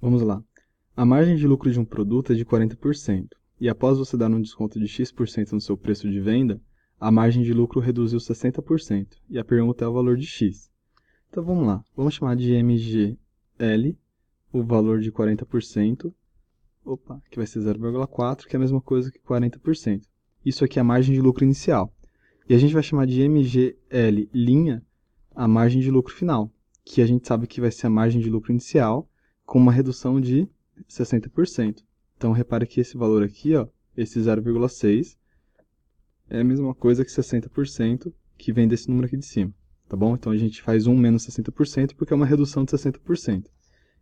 Vamos lá. A margem de lucro de um produto é de 40%, e após você dar um desconto de X% no seu preço de venda, a margem de lucro reduziu 60%, e a pergunta é o valor de X. Então vamos lá, vamos chamar de MGL o valor de 40%, opa, que vai ser 0,4, que é a mesma coisa que 40%. Isso aqui é a margem de lucro inicial. E a gente vai chamar de MGL linha a margem de lucro final, que a gente sabe que vai ser a margem de lucro inicial, com uma redução de 60%. Então repare que esse valor aqui, ó, esse 0,6 é a mesma coisa que 60% que vem desse número aqui de cima, tá bom? Então a gente faz 1 menos 60% porque é uma redução de 60%.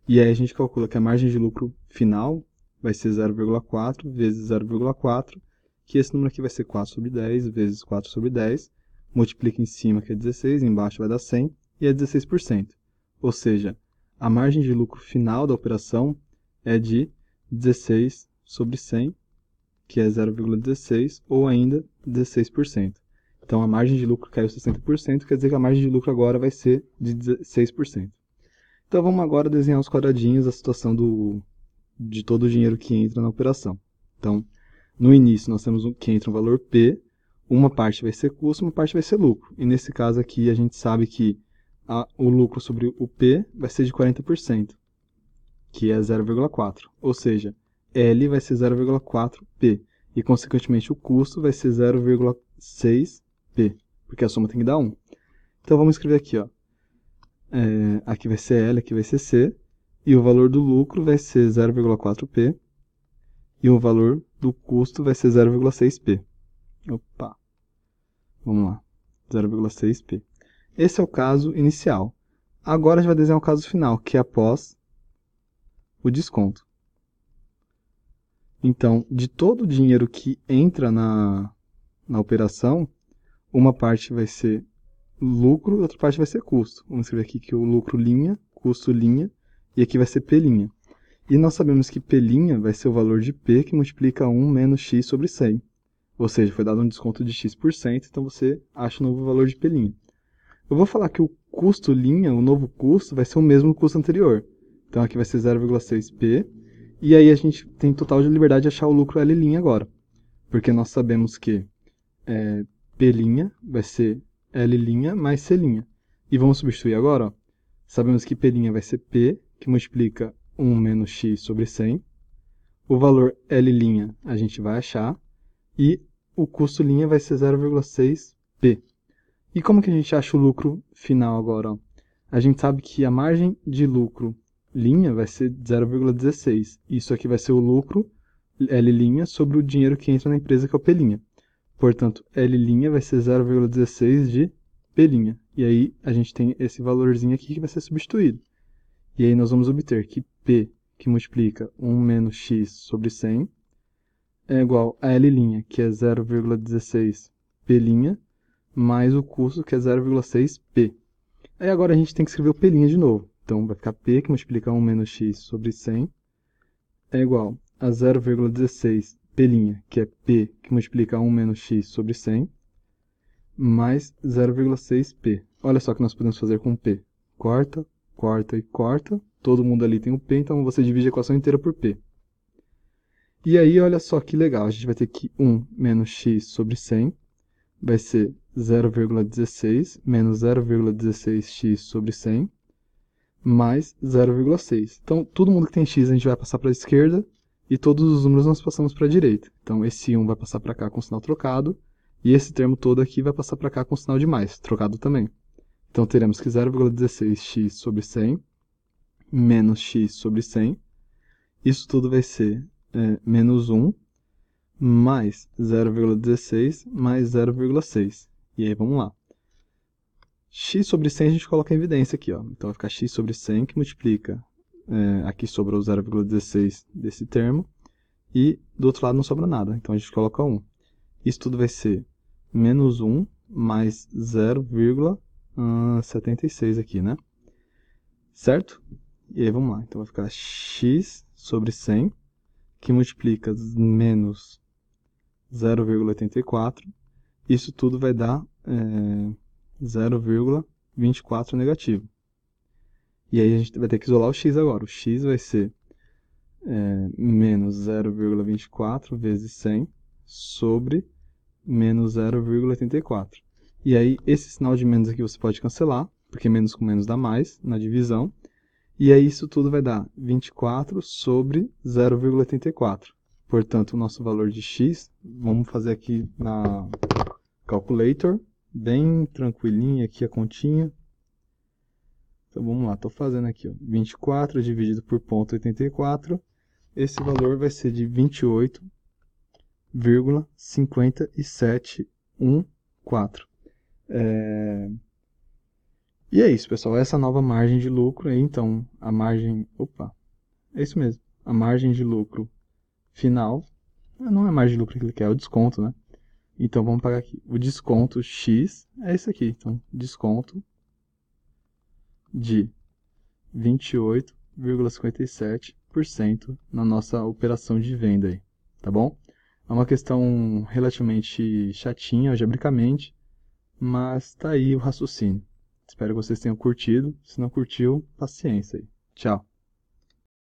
E aí a gente calcula que a margem de lucro final vai ser 0,4 vezes 0,4, que esse número aqui vai ser 4 sobre 10 vezes 4 sobre 10, multiplica em cima que é 16, embaixo vai dar 100, e é 16%. Ou seja, a margem de lucro final da operação é de 16 sobre 100, que é 0,16, ou ainda 16%. Então a margem de lucro caiu 60%, quer dizer que a margem de lucro agora vai ser de 16%. Então vamos agora desenhar os quadradinhos da situação do, de todo o dinheiro que entra na operação. Então, no início nós temos um, que entra um valor P, uma parte vai ser custo, uma parte vai ser lucro. E nesse caso aqui a gente sabe que a, o lucro sobre o P vai ser de 40%, que é 0,4. Ou seja, L vai ser 0,4P. E, consequentemente, o custo vai ser 0,6P, porque a soma tem que dar 1. Então, vamos escrever aqui. Ó. É, aqui vai ser L, aqui vai ser C. E o valor do lucro vai ser 0,4P. E o valor do custo vai ser 0,6P. Opa! Vamos lá. 0,6P. Esse é o caso inicial. Agora a gente vai desenhar o caso final, que é após o desconto. Então, de todo o dinheiro que entra na, na operação, uma parte vai ser lucro, e outra parte vai ser custo. Vamos escrever aqui que o lucro linha, custo linha, e aqui vai ser P linha. E nós sabemos que P linha vai ser o valor de P que multiplica 1 menos x sobre 100. Ou seja, foi dado um desconto de x%, então você acha o novo valor de P linha. Eu vou falar que o custo linha, o novo custo, vai ser o mesmo custo anterior. Então aqui vai ser 0,6p. E aí a gente tem total de liberdade de achar o lucro L' agora. Porque nós sabemos que é, P' vai ser L' mais C'. E vamos substituir agora. Ó. Sabemos que P' vai ser P, que multiplica 1 menos x sobre 100. O valor L' a gente vai achar. E o custo linha vai ser 0,6p. E como que a gente acha o lucro final agora? A gente sabe que a margem de lucro linha vai ser 0,16. Isso aqui vai ser o lucro L' sobre o dinheiro que entra na empresa, que é o P'. Portanto, L' vai ser 0,16 de P'. E aí a gente tem esse valorzinho aqui que vai ser substituído. E aí nós vamos obter que P, que multiplica 1 menos x sobre 100, é igual a L', que é 0,16 P', mais o custo, que é 0,6p. Aí agora a gente tem que escrever o p' de novo. Então vai ficar p, que multiplica 1 menos x sobre 100, é igual a 0,16 pelinha, que é p, que multiplica 1 menos x sobre 100, mais 0,6p. Olha só o que nós podemos fazer com p. Corta, corta e corta. Todo mundo ali tem o p, então você divide a equação inteira por p. E aí, olha só que legal, a gente vai ter que 1 menos x sobre 100 vai ser 0,16 menos 0,16x sobre 100 mais 0,6. Então, todo mundo que tem x a gente vai passar para a esquerda e todos os números nós passamos para a direita. Então, esse 1 vai passar para cá com sinal trocado e esse termo todo aqui vai passar para cá com sinal de mais, trocado também. Então, teremos que 0,16x sobre 100 menos x sobre 100. Isso tudo vai ser é, menos 1 mais 0,16 mais 0,6. E aí, vamos lá. x sobre 100 a gente coloca em evidência aqui. Ó. Então, vai ficar x sobre 100 que multiplica. É, aqui sobrou 0,16 desse termo. E do outro lado não sobra nada. Então, a gente coloca 1. Isso tudo vai ser menos 1 mais 0,76 aqui, né? Certo? E aí, vamos lá. Então, vai ficar x sobre 100 que multiplica menos 0,84. Isso tudo vai dar é, 0,24 negativo. E aí a gente vai ter que isolar o x agora. O x vai ser é, menos 0,24 vezes 100 sobre menos 0,84. E aí esse sinal de menos aqui você pode cancelar, porque menos com menos dá mais na divisão. E aí isso tudo vai dar 24 sobre 0,84. Portanto, o nosso valor de x, vamos fazer aqui na calculator, bem tranquilinha aqui a continha. Então vamos lá, estou fazendo aqui, ó, 24 dividido por 0,84, esse valor vai ser de 28,5714. É... E é isso, pessoal, essa nova margem de lucro aí, então, a margem, opa, é isso mesmo, a margem de lucro final, não é margem de lucro que ele quer, é o desconto, né? Então vamos pagar aqui. O desconto X é isso aqui. Então, desconto de 28,57% na nossa operação de venda aí, tá bom? É uma questão relativamente chatinha algebricamente, mas tá aí o raciocínio. Espero que vocês tenham curtido. Se não curtiu, paciência aí. Tchau.